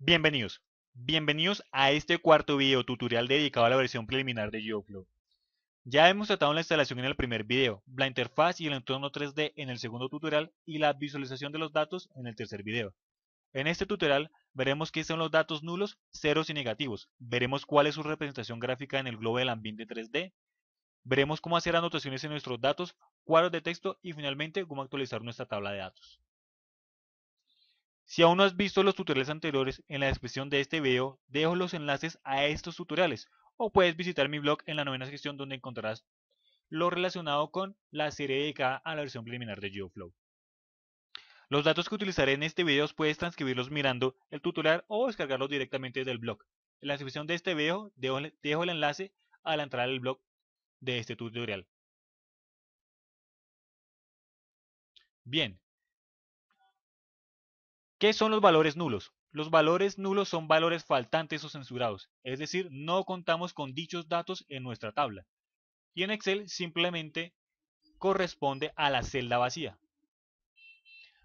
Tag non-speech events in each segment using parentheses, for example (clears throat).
Bienvenidos, bienvenidos a este cuarto video tutorial dedicado a la versión preliminar de YoFlow. Ya hemos tratado la instalación en el primer video, la interfaz y el entorno 3D en el segundo tutorial y la visualización de los datos en el tercer video. En este tutorial veremos qué son los datos nulos, ceros y negativos, veremos cuál es su representación gráfica en el globo del ambiente 3D, veremos cómo hacer anotaciones en nuestros datos, cuadros de texto y finalmente cómo actualizar nuestra tabla de datos. Si aún no has visto los tutoriales anteriores, en la descripción de este video dejo los enlaces a estos tutoriales o puedes visitar mi blog en la novena sección donde encontrarás lo relacionado con la serie dedicada a la versión preliminar de GeoFlow. Los datos que utilizaré en este video puedes transcribirlos mirando el tutorial o descargarlos directamente del blog. En la descripción de este video dejo el enlace a la entrada del blog de este tutorial. Bien, ¿Qué son los valores nulos? Los valores nulos son valores faltantes o censurados, es decir, no contamos con dichos datos en nuestra tabla. Y en Excel simplemente corresponde a la celda vacía.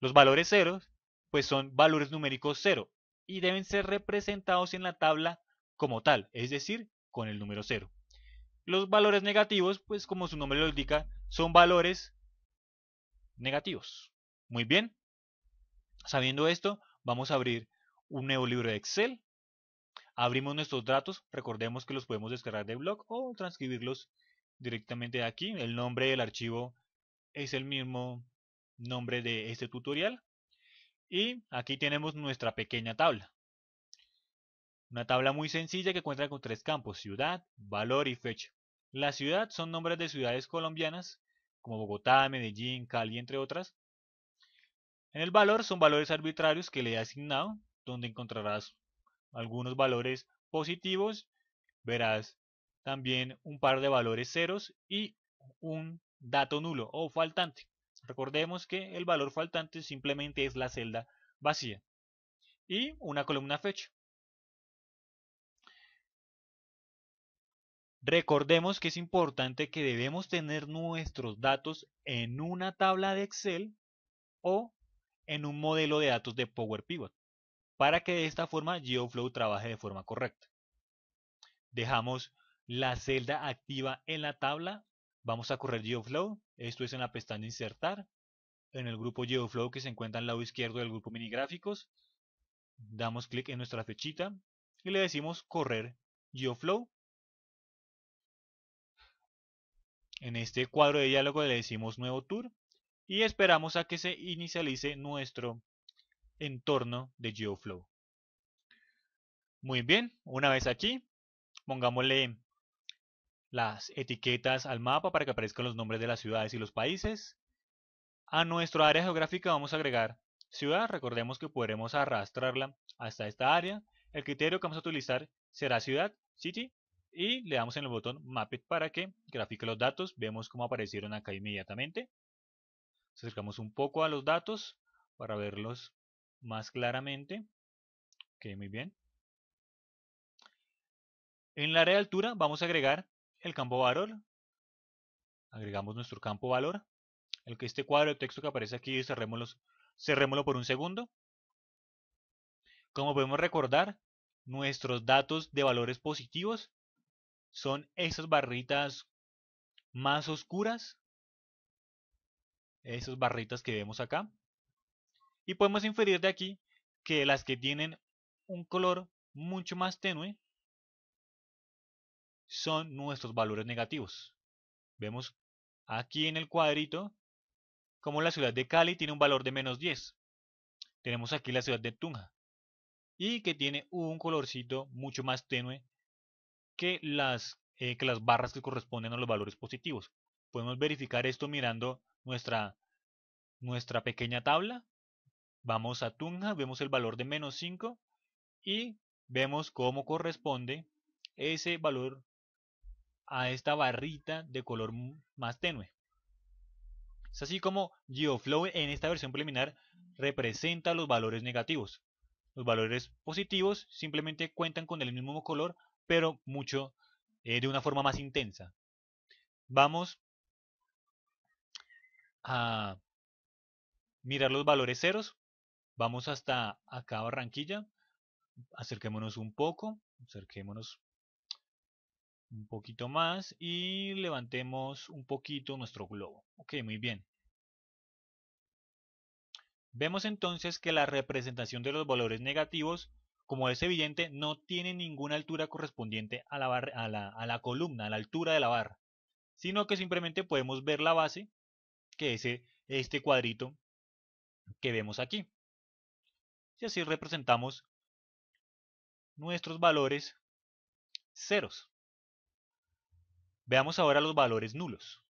Los valores ceros, pues son valores numéricos cero y deben ser representados en la tabla como tal, es decir, con el número cero. Los valores negativos, pues como su nombre lo indica, son valores negativos. Muy bien, Sabiendo esto, vamos a abrir un nuevo libro de Excel. Abrimos nuestros datos, recordemos que los podemos descargar de blog o transcribirlos directamente aquí. El nombre del archivo es el mismo nombre de este tutorial. Y aquí tenemos nuestra pequeña tabla. Una tabla muy sencilla que cuenta con tres campos, ciudad, valor y fecha. La ciudad son nombres de ciudades colombianas como Bogotá, Medellín, Cali, entre otras, en el valor son valores arbitrarios que le he asignado, donde encontrarás algunos valores positivos, verás también un par de valores ceros y un dato nulo o faltante. Recordemos que el valor faltante simplemente es la celda vacía y una columna fecha. Recordemos que es importante que debemos tener nuestros datos en una tabla de Excel o en un modelo de datos de Power Pivot, para que de esta forma GeoFlow trabaje de forma correcta. Dejamos la celda activa en la tabla, vamos a correr GeoFlow, esto es en la pestaña Insertar, en el grupo GeoFlow que se encuentra al lado izquierdo del grupo Mini Gráficos, damos clic en nuestra fechita y le decimos Correr GeoFlow. En este cuadro de diálogo le decimos Nuevo Tour y esperamos a que se inicialice nuestro entorno de GeoFlow. Muy bien, una vez aquí, pongámosle las etiquetas al mapa para que aparezcan los nombres de las ciudades y los países. A nuestro área geográfica vamos a agregar ciudad, recordemos que podremos arrastrarla hasta esta área. El criterio que vamos a utilizar será ciudad, city, y le damos en el botón Map para que grafique los datos. Vemos cómo aparecieron acá inmediatamente acercamos un poco a los datos para verlos más claramente. Ok, muy bien. En la área de altura vamos a agregar el campo valor. Agregamos nuestro campo valor. El que este cuadro de texto que aparece aquí, cerrémoslo, cerrémoslo por un segundo. Como podemos recordar, nuestros datos de valores positivos son esas barritas más oscuras esas barritas que vemos acá. Y podemos inferir de aquí que las que tienen un color mucho más tenue son nuestros valores negativos. Vemos aquí en el cuadrito como la ciudad de Cali tiene un valor de menos 10. Tenemos aquí la ciudad de Tunja y que tiene un colorcito mucho más tenue que las, eh, que las barras que corresponden a los valores positivos. Podemos verificar esto mirando nuestra nuestra pequeña tabla, vamos a Tunja, vemos el valor de menos 5 y vemos cómo corresponde ese valor a esta barrita de color más tenue. Es así como GeoFlow en esta versión preliminar representa los valores negativos. Los valores positivos simplemente cuentan con el mismo color, pero mucho eh, de una forma más intensa. Vamos a mirar los valores ceros. Vamos hasta acá Barranquilla. Acerquémonos un poco, acerquémonos un poquito más y levantemos un poquito nuestro globo. Ok, muy bien. Vemos entonces que la representación de los valores negativos, como es evidente, no tiene ninguna altura correspondiente a la, a la columna, a la altura de la barra, sino que simplemente podemos ver la base, que es eh, este cuadrito que vemos aquí. Y así representamos nuestros valores ceros. Veamos ahora los valores nulos.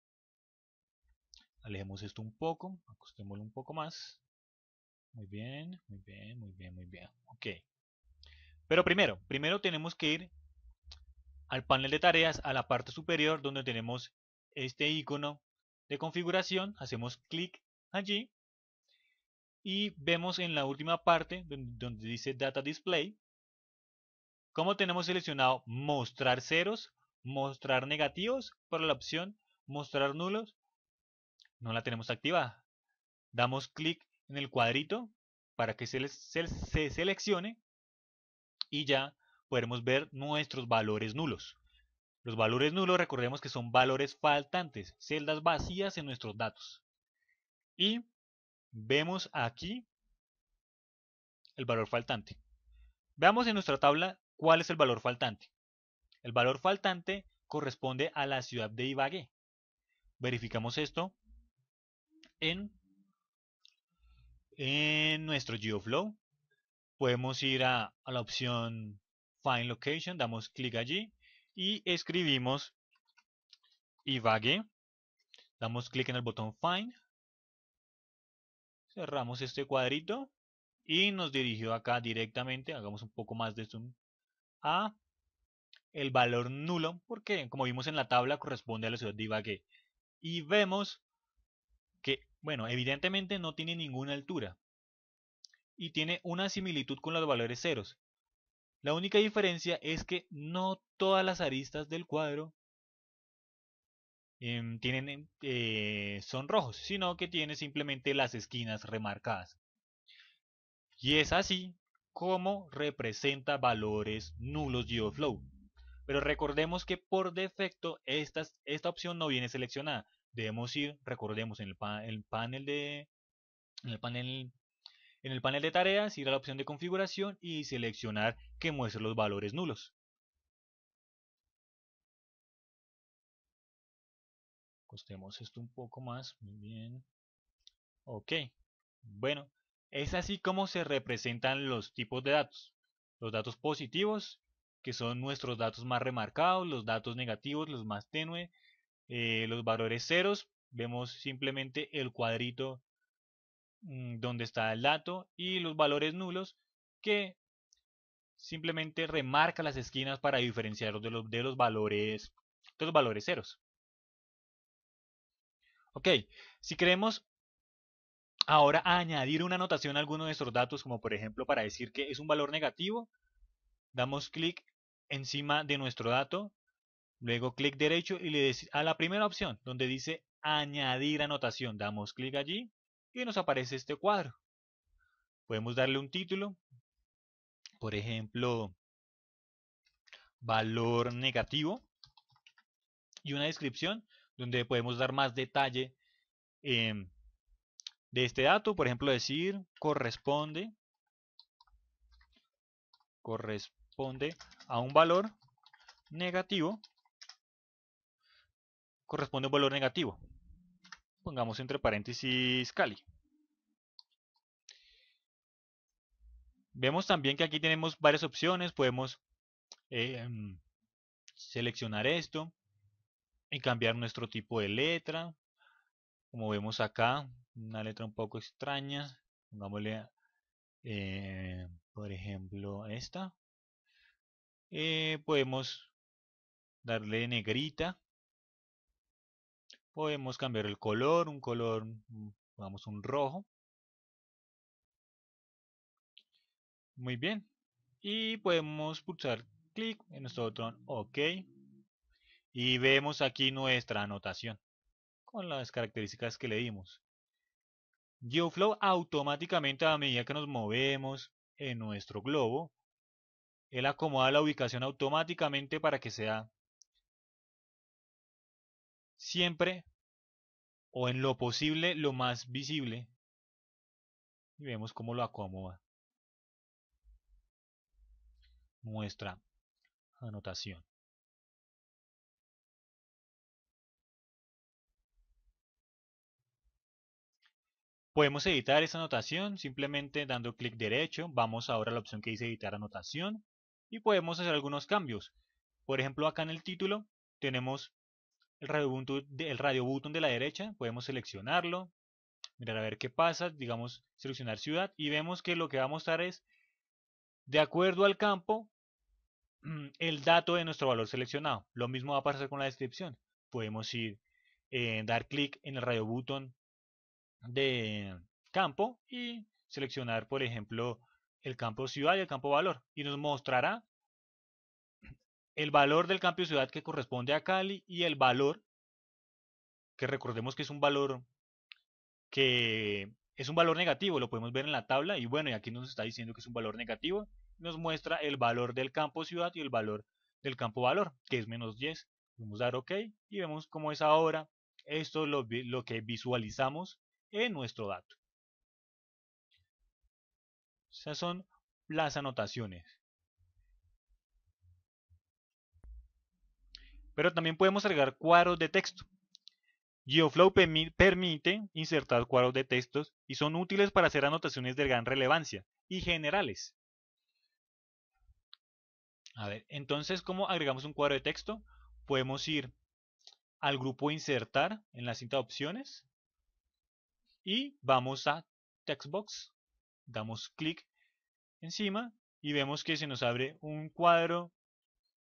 Alejemos esto un poco, acostémoslo un poco más. Muy bien, muy bien, muy bien, muy bien. Ok. Pero primero, primero tenemos que ir al panel de tareas, a la parte superior donde tenemos este icono de configuración. Hacemos clic allí y vemos en la última parte donde dice Data Display, cómo tenemos seleccionado mostrar ceros, mostrar negativos para la opción mostrar nulos. No la tenemos activada. Damos clic en el cuadrito para que se, seleccione y ya podemos ver nuestros valores nulos. Los valores nulos recordemos que son valores faltantes, celdas vacías en nuestros datos. Y vemos aquí el valor faltante. Veamos en nuestra tabla cuál es el valor faltante. El valor faltante corresponde a la ciudad de Ibagué. Verificamos esto en, en nuestro GeoFlow. Podemos ir a, la opción Find Location, damos clic allí y escribimos Ibagué. Damos clic en el botón Find cerramos este cuadrito y nos dirigió acá directamente, hagamos un poco más de zoom, a el valor nulo, porque como vimos en la tabla corresponde a la ciudad de Ibagué. Y vemos que, bueno, evidentemente no tiene ninguna altura y tiene una similitud con los valores ceros. La única diferencia es que no todas las aristas del cuadro Em, tienen, em, eh, son rojos, sino que tiene simplemente las esquinas remarcadas. Y es así como representa valores nulos GeoFlow. Pero recordemos que por defecto esta, esta opción no viene seleccionada. Debemos ir, recordemos, en el, panel de, el panel en el panel de tareas ir a la opción de configuración y seleccionar que muestre los valores nulos. ajustemos esto un poco más. Muy bien. Ok. Bueno, es así como se representan los tipos de datos. Los datos positivos, que son nuestros datos más remarcados, los datos negativos, los más tenue, eh, los valores ceros. Vemos simplemente el cuadrito mm, donde está el dato y los valores nulos que simplemente remarca las esquinas para diferenciarlos de los, de los valores de los valores ceros. Ok, si queremos ahora añadir una anotación a alguno de estos datos, como por ejemplo para decir que es un valor negativo, damos clic encima de nuestro dato, luego clic derecho y le decimos a la primera opción donde dice añadir anotación, damos clic allí y nos aparece este cuadro. Podemos darle un título, por ejemplo, valor negativo y una descripción donde podemos dar más detalle em, de este dato. Por ejemplo, decir corresponde, corresponde a un valor negativo, corresponde a un valor negativo. Pongamos entre paréntesis Cali. Vemos también que aquí tenemos varias opciones, podemos em, seleccionar esto, y cambiar nuestro tipo de letra. Como vemos acá, una letra un poco extraña. Pongámosle, eh, por ejemplo, esta. Eh, podemos darle negrita. Podemos cambiar el color, un color, vamos, mm, un rojo. Muy bien. Y podemos pulsar clic en nuestro botón OK. Y vemos aquí nuestra anotación con las características que le dimos. GeoFlow automáticamente a medida que nos movemos en nuestro globo, él acomoda la ubicación automáticamente para que sea siempre o en lo posible lo más visible. Y vemos cómo lo acomoda. Nuestra anotación. Podemos editar esa anotación simplemente dando clic derecho, vamos ahora a la opción que dice editar anotación y podemos hacer algunos cambios. Por ejemplo, acá en el título tenemos el radio, button, de la derecha, podemos seleccionarlo, mirar a ver qué pasa, digamos seleccionar ciudad y vemos que lo que va a mostrar es, de acuerdo al campo, (clears throat) el dato de nuestro valor seleccionado. Lo mismo va a pasar con la descripción. Podemos ir, eh, dar clic en el radio button de campo y seleccionar, por ejemplo, el campo ciudad y el campo valor. Y nos mostrará el valor del campo ciudad que corresponde a Cali y el valor, que recordemos que es un valor que es un valor negativo, lo podemos ver en la tabla y bueno, y aquí nos está diciendo que es un valor negativo, nos muestra el valor del campo ciudad y el valor del campo valor, que es menos 10. Vamos a dar OK y vemos cómo es ahora. Esto lo, lo que visualizamos en nuestro dato. Esas son las anotaciones. Pero también podemos agregar cuadros de texto. GeoFlow permite insertar cuadros de textos y son útiles para hacer anotaciones de gran relevancia y generales. A ver, entonces, ¿cómo agregamos un cuadro de texto? Podemos ir al grupo Insertar en la cinta de opciones y vamos a Textbox, damos clic encima y vemos que se nos abre un cuadro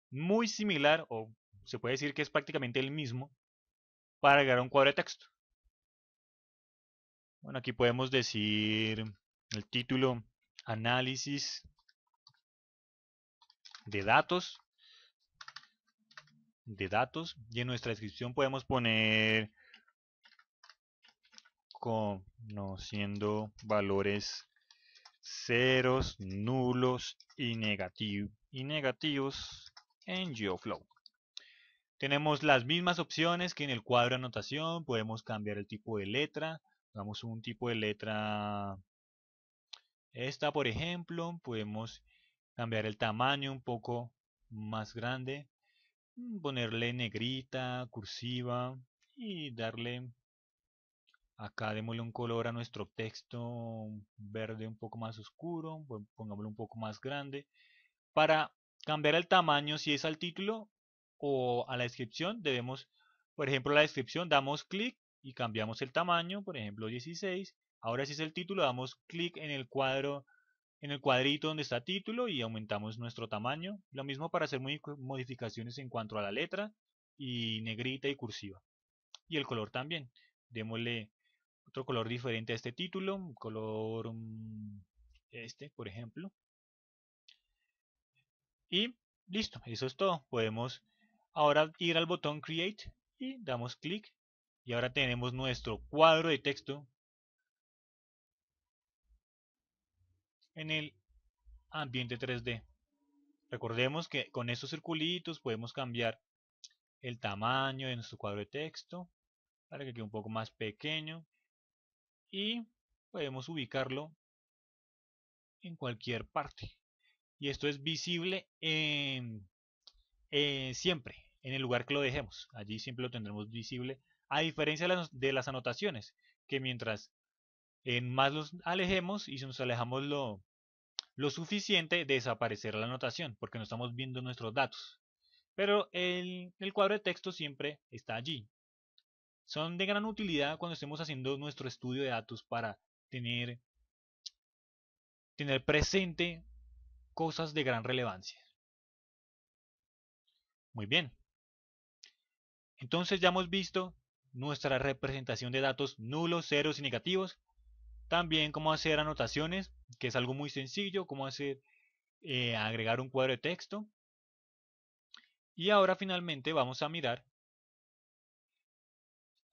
muy similar, o se puede decir que es prácticamente el mismo, para agregar un cuadro de texto. Bueno, aquí podemos decir el título, análisis de datos, de datos, y en nuestra descripción podemos poner conociendo valores ceros, nulos y, y negativos en GeoFlow. Tenemos las mismas opciones que en el cuadro de anotación. Podemos cambiar el tipo de letra. Damos un tipo de letra esta, por ejemplo. Podemos cambiar el tamaño un poco más grande. Ponerle negrita, cursiva y darle Acá démosle un color a nuestro texto verde un poco más oscuro, pongámoslo un poco más grande. Para cambiar el tamaño, si es al título o a la descripción, debemos, por ejemplo, la descripción, damos clic y cambiamos el tamaño, por ejemplo 16. Ahora si es el título, damos clic en el cuadro en el cuadrito donde está título y aumentamos nuestro tamaño. Lo mismo para hacer modificaciones en cuanto a la letra y negrita y cursiva. Y el color también. Démosle otro color diferente a este título, color mm, este, por ejemplo. Y listo, eso es todo. Podemos ahora ir al botón Create y damos clic. Y ahora tenemos nuestro cuadro de texto en el ambiente 3D. Recordemos que con estos circulitos podemos cambiar el tamaño de nuestro cuadro de texto para que quede un poco más pequeño y podemos ubicarlo en cualquier parte. Y esto es visible en, eh, siempre, en el lugar que lo dejemos. Allí siempre lo tendremos visible, a diferencia de las, anotaciones, que mientras en eh, más los alejemos y si nos alejamos lo, lo suficiente, desaparecerá la anotación, porque no estamos viendo nuestros datos. Pero el, el cuadro de texto siempre está allí, son de gran utilidad cuando estemos haciendo nuestro estudio de datos para tener, tener presente cosas de gran relevancia. Muy bien. Entonces ya hemos visto nuestra representación de datos nulos, ceros y negativos. También cómo hacer anotaciones, que es algo muy sencillo, cómo hacer eh, agregar un cuadro de texto. Y ahora finalmente vamos a mirar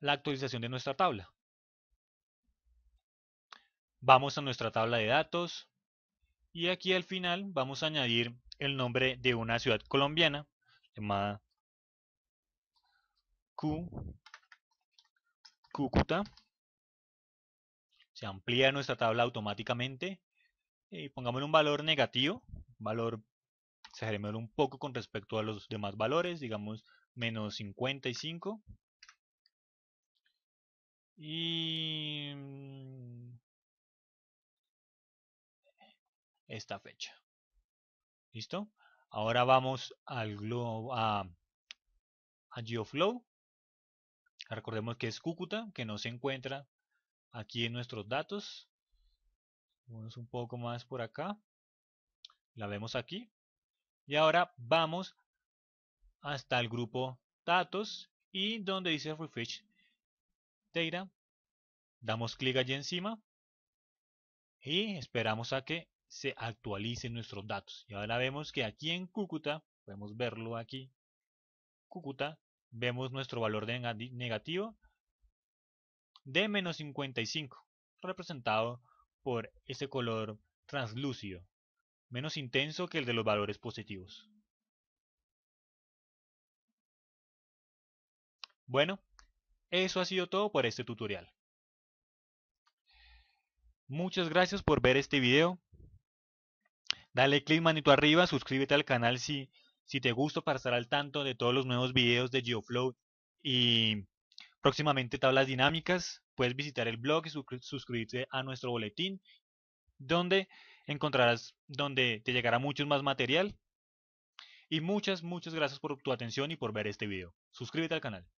la actualización de nuestra tabla. Vamos a nuestra tabla de datos y aquí al final vamos a añadir el nombre de una ciudad colombiana llamada Cúcuta. Se amplía nuestra tabla automáticamente y eh, pongámosle un valor negativo, valor exagerémoslo un poco con respecto a los demás valores, digamos menos 55 y mm, esta fecha. ¿Listo? Ahora vamos al globo, a, a GeoFlow. Recordemos que es Cúcuta, que no se encuentra aquí en nuestros datos. Vamos un poco más por acá. La vemos aquí. Y ahora vamos hasta el grupo datos y donde dice Refresh damos clic allí encima y esperamos a que se actualicen nuestros datos. Y ahora vemos que aquí en Cúcuta, podemos verlo aquí, Cúcuta, vemos nuestro valor de negativo de menos 55, representado por ese color translúcido, menos intenso que el de los valores positivos. Bueno, eso ha sido todo por este tutorial. Muchas gracias por ver este video. Dale click manito arriba, suscríbete al canal si, si te gusta para estar al tanto de todos los nuevos videos de GeoFlow y próximamente tablas dinámicas. Puedes visitar el blog y suscribirte a nuestro boletín donde encontrarás, donde te llegará mucho más material. Y muchas, muchas gracias por tu atención y por ver este video. Suscríbete al canal.